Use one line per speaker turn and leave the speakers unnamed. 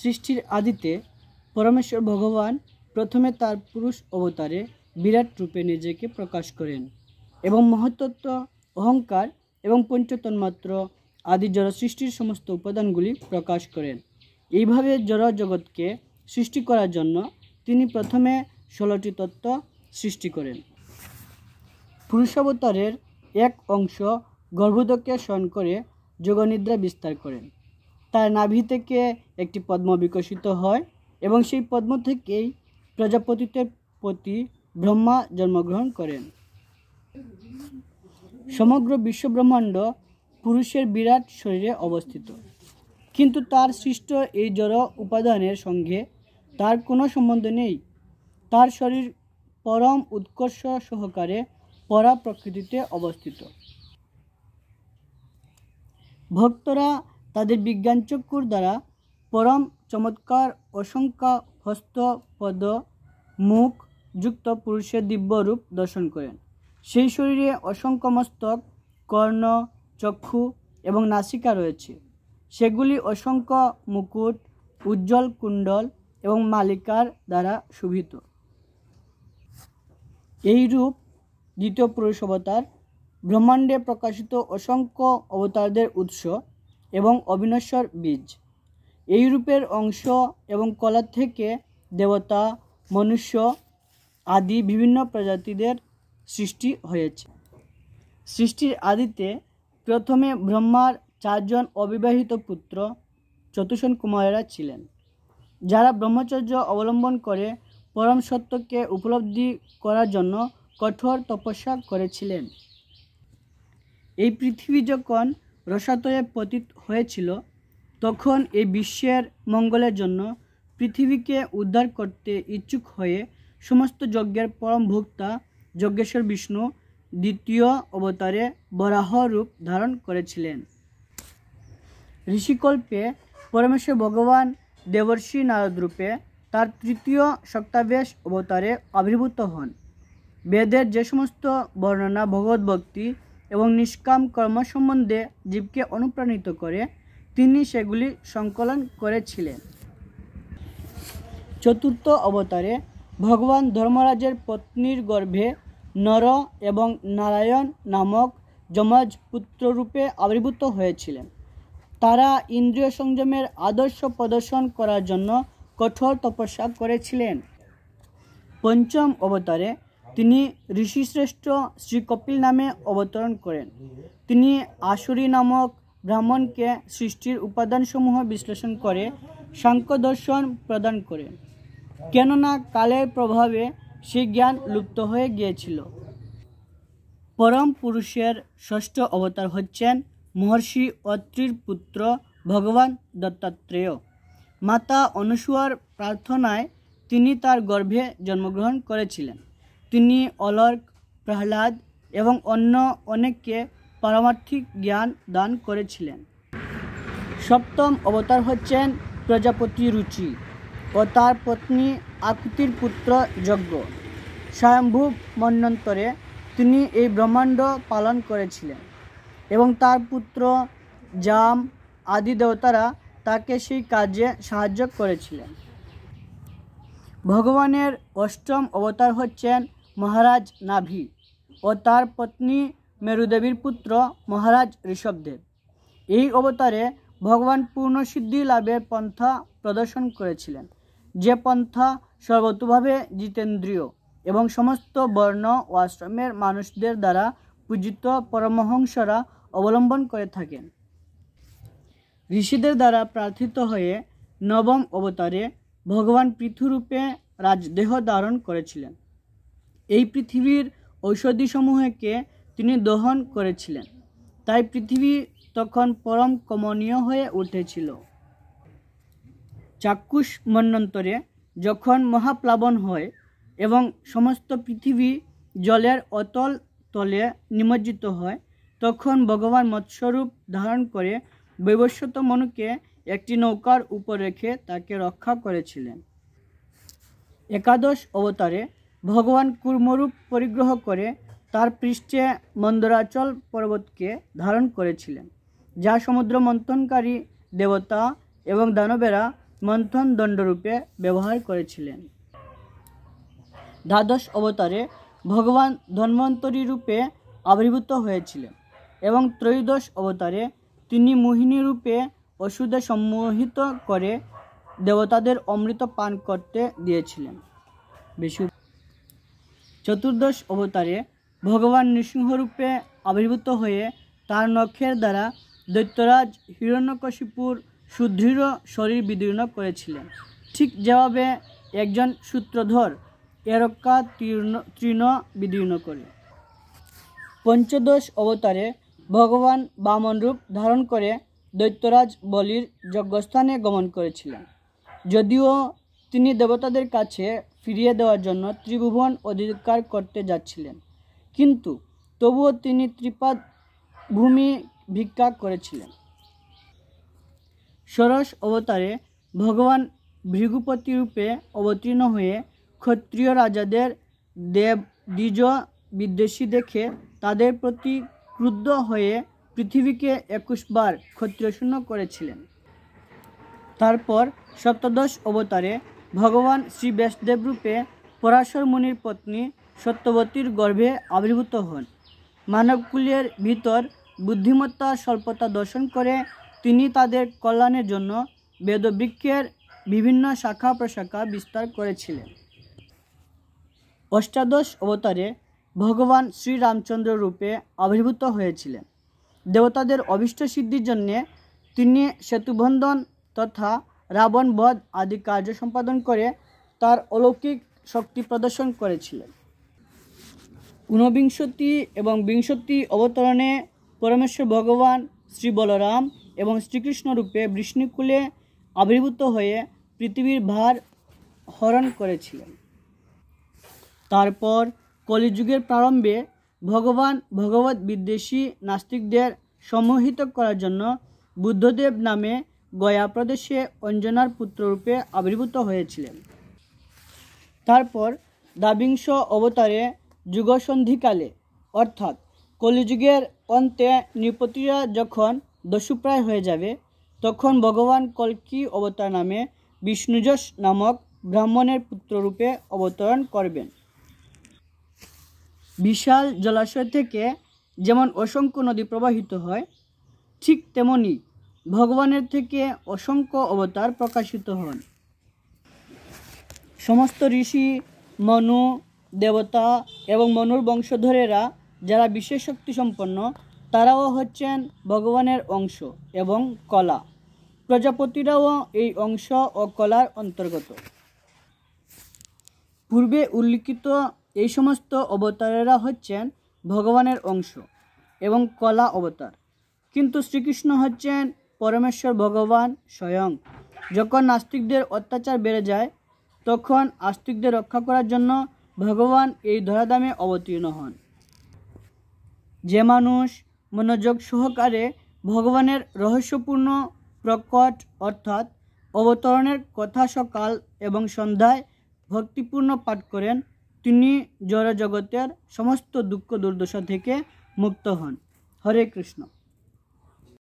সৃষ্টির আদিতে পরমেশ্বর ভগবান প্রথমে তার পুরুষ অবতারে বিরাট রূপে নিজেকে প্রকাশ করেন এবং মহত্ত্ব অহংকার এবং পঞ্চতন্মাত্র আদি জড় সৃষ্টির সমস্ত উপাদানগুলি প্রকাশ করেন এইভাবে জড় জগৎকে সৃষ্টি করার জন্য তিনি প্রথমে ষোলোটি তত্ত্ব সৃষ্টি করেন পুরুষাবতারের এক অংশ গর্ভদকে স্মরণ করে যোগনিদ্রা বিস্তার করেন তার নাভি থেকে একটি পদ্ম বিকশিত হয় এবং সেই পদ্ম থেকেই প্রজাপতিতের প্রতি ব্রহ্মা জন্মগ্রহণ করেন সমগ্র বিশ্বব্রহ্মাণ্ড পুরুষের বিরাট শরীরে অবস্থিত কিন্তু তার সৃষ্ট এই জড় উপাদানের সঙ্গে তার কোনো সম্বন্ধ নেই তার শরীর পরম উৎকর্ষ সহকারে পরা প্রকৃতিতে অবস্থিত ভক্তরা তাদের বিজ্ঞান চক্ষুর দ্বারা পরম চমৎকার অসংখ্য হস্ত পদ মুখ যুক্ত পুরুষের দিব্যরূপ দর্শন করেন সেই শরীরে অসংখ্য মস্তক কর্ণ চক্ষু এবং নাসিকা রয়েছে সেগুলি অসংখ্য মুকুট উজ্জ্বল কুণ্ডল এবং মালিকার দ্বারা শোভিত এই রূপ দ্বিতীয় পুরুষ অবতার ব্রহ্মাণ্ডে প্রকাশিত অসংখ্য অবতারদের উৎস এবং অবিনশ্বর বীজ এই রূপের অংশ এবং কলা থেকে দেবতা মনুষ্য আদি বিভিন্ন প্রজাতিদের সৃষ্টি হয়েছে সৃষ্টির আদিতে প্রথমে ব্রহ্মার চারজন অবিবাহিত পুত্র চতুষণ কুমারেরা ছিলেন যারা ব্রহ্মচর্য অবলম্বন করে পরম সত্যকে উপলব্ধি করার জন্য কঠোর তপস্যা করেছিলেন এই পৃথিবী যখন রসাতয়ে পতিত হয়েছিল তখন এই বিশ্বের মঙ্গলের জন্য পৃথিবীকে উদ্ধার করতে ইচ্ছুক হয়ে সমস্ত যজ্ঞের পরম ভোক্তা যজ্ঞেশ্বর বিষ্ণু দ্বিতীয় অবতারে বরাহ রূপ ধারণ করেছিলেন ঋষিকল্পে পরমেশ্বর ভগবান দেবর্ষী নারদ রূপে তার তৃতীয় সপ্তাবেশ অবতারে আবির্ভূত হন বেদের যে সমস্ত বর্ণনা ভগবত ভক্তি এবং নিষ্কাম কর্ম সম্বন্ধে জীবকে অনুপ্রাণিত করে তিনি সেগুলি সংকলন করেছিলেন চতুর্থ অবতারে ভগবান ধর্মরাজের পত্নীর গর্ভে নর এবং নারায়ণ নামক যমজ পুত্ররূপে আবির্ভূত হয়েছিলেন তারা ইন্দ্রিয় সংযমের আদর্শ প্রদর্শন করার জন্য কঠোর তপস্যা করেছিলেন পঞ্চম অবতারে তিনি ঋষিশ্রেষ্ঠ শ্রী কপিল নামে অবতরণ করেন তিনি আসুরি নামক ব্রাহ্মণকে সৃষ্টির উপাদানসমূহ বিশ্লেষণ করে সাংখ্য দর্শন প্রদান করেন কেননা কালের প্রভাবে সে জ্ঞান লুপ্ত হয়ে গিয়েছিল পরম পুরুষের ষষ্ঠ অবতার হচ্ছেন মহর্ষি অত্রির পুত্র ভগবান দত্তাত্রেয় মাতা অনুসুয়ার প্রার্থনায় তিনি তার গর্ভে জন্মগ্রহণ করেছিলেন তিনি অলর্ক প্রহ্লাদ এবং অন্য অনেককে পারমার্থিক জ্ঞান দান করেছিলেন সপ্তম অবতার হচ্ছেন প্রজাপতি রুচি ও তার পত্নী আকুতির পুত্র যজ্ঞ স্বয়ম্ভু মন্যন্তরে তিনি এই ব্রহ্মাণ্ড পালন করেছিলেন এবং তার পুত্র জাম আদি দেবতারা তাকে সেই কাজে সাহায্য করেছিলেন ভগবানের অষ্টম অবতার হচ্ছেন মহারাজ নাভি ও তার পত্নী মেরুদেবীর পুত্র মহারাজ ঋষভদেব এই অবতারে ভগবান পূর্ণসিদ্ধি লাভের পন্থা প্রদর্শন করেছিলেন যে পন্থা সর্বতোভাবে জিতেন্দ্রীয় এবং সমস্ত বর্ণ ও আশ্রমের মানুষদের দ্বারা পূজিত পরমহংসরা অবলম্বন করে থাকেন ঋষিদের দ্বারা প্রার্থিত হয়ে নবম অবতারে ভগবান পৃথুরূপে রাজদেহ ধারণ করেছিলেন এই পৃথিবীর ঔষধিসমূহকে তিনি দহন করেছিলেন তাই পৃথিবী তখন পরম কমনীয় হয়ে উঠেছিল চাক্ষুষ মন্যন্তরে যখন মহাপ্লাবন হয় এবং সমস্ত পৃথিবী জলের অতল তলে নিমজ্জিত হয় তখন ভগবান মৎস্যরূপ ধারণ করে বৈবস্বত মনুকে একটি নৌকার উপর রেখে তাকে রক্ষা করেছিলেন একাদশ অবতারে ভগবান কুর্মরূপ পরিগ্রহ করে তার পৃষ্ঠে মন্দরাচল পর্বতকে ধারণ করেছিলেন যা সমুদ্র মন্থনকারী দেবতা এবং দানবেরা মন্থন দণ্ডরূপে ব্যবহার করেছিলেন দ্বাদশ অবতারে ভগবান ধন্বন্তরী রূপে আবির্ভূত হয়েছিলেন এবং ত্রয়োদশ অবতারে তিনি মোহিনী রূপে ওষুধে সম্মোহিত করে দেবতাদের অমৃত পান করতে দিয়েছিলেন বেশি চতুর্দশ অবতারে ভগবান নৃসিংহরূপে আবির্ভূত হয়ে তার নক্ষের দ্বারা দৈত্যরাজ হিরণ্যকশিপুর সুদৃঢ় শরীর বিদীর্ণ করেছিলেন ঠিক যেভাবে একজন সূত্রধর এরক্কা তীর্ণ তৃণ বিদীর্ণ করে পঞ্চদশ অবতারে ভগবান বামন রূপ ধারণ করে দৈত্যরাজ বলির যজ্ঞস্থানে গমন করেছিলেন যদিও তিনি দেবতাদের কাছে ফিরিয়ে দেওয়ার জন্য ত্রিভুবন অধিকার করতে যাচ্ছিলেন কিন্তু তবুও তিনি ত্রিপাদ ভূমি ভিক্ষা করেছিলেন ষোড়শ অবতারে ভগবান ভৃগুপতি রূপে অবতীর্ণ হয়ে ক্ষত্রিয় রাজাদের দেব দ্বিজ বিদ্বেষী দেখে তাদের প্রতি ক্রুদ্ধ হয়ে পৃথিবীকে একুশবার ক্ষত্রিয়শূন্য করেছিলেন তারপর সপ্তদশ অবতারে ভগবান শ্রী ব্যাসদেব রূপে পরাশর মুনির পত্নী সত্যবতীর গর্ভে আবির্ভূত হন মানবকুলের ভিতর বুদ্ধিমত্তা স্বল্পতা দর্শন করে তিনি তাদের কল্যাণের জন্য বেদবৃক্ষের বিভিন্ন শাখা প্রশাখা বিস্তার করেছিলেন অষ্টাদশ অবতারে ভগবান শ্রীরামচন্দ্র রূপে আবির্ভূত হয়েছিলেন দেবতাদের অভীষ্ট সিদ্ধির জন্যে তিনি সেতুবন্ধন তথা রাবণ বধ আদি কার্য সম্পাদন করে তার অলৌকিক শক্তি প্রদর্শন করেছিলেন ঊনবিংশতি এবং বিংশতি অবতরণে পরমেশ্বর ভগবান শ্রী বলরাম এবং শ্রীকৃষ্ণ রূপে আবির্ভূত হয়ে পৃথিবীর ভার হরণ করেছিলেন তারপর কলিযুগের প্রারম্ভে ভগবান ভগবত বিদ্বেষী নাস্তিকদের সম্মোহিত করার জন্য বুদ্ধদেব নামে গয়া প্রদেশে অঞ্জনার পুত্ররূপে আবির্ভূত হয়েছিলেন তারপর দাবিংশ অবতারে যুগসন্ধিকালে অর্থাৎ কলিযুগের অন্তে নৃপতিরা যখন দস্যুপ্রায় হয়ে যাবে তখন ভগবান কলকি অবতার নামে বিষ্ণুজস নামক ব্রাহ্মণের পুত্ররূপে অবতরণ করবেন বিশাল জলাশয় থেকে যেমন অসংখ্য নদী প্রবাহিত হয় ঠিক তেমনি ভগবানের থেকে অসংখ্য অবতার প্রকাশিত হন সমস্ত ঋষি মনু দেবতা এবং মনুর বংশধরেরা যারা বিশেষ শক্তি সম্পন্ন তারাও হচ্ছেন ভগবানের অংশ এবং কলা প্রজাপতিরাও এই অংশ ও কলার অন্তর্গত পূর্বে উল্লিখিত এই সমস্ত অবতারেরা হচ্ছেন ভগবানের অংশ এবং কলা অবতার কিন্তু শ্রীকৃষ্ণ হচ্ছেন পরমেশ্বর ভগবান স্বয়ং যখন নাস্তিকদের অত্যাচার বেড়ে যায় তখন আস্তিকদের রক্ষা করার জন্য ভগবান এই ধরাধামে অবতীর্ণ হন যে মানুষ মনোযোগ সহকারে ভগবানের রহস্যপূর্ণ প্রকট অর্থাৎ অবতরণের কথা সকাল এবং সন্ধ্যায় ভক্তিপূর্ণ পাঠ করেন তিনি জড়জগতের সমস্ত দুঃখ দুর্দশা থেকে মুক্ত হন হরে কৃষ্ণ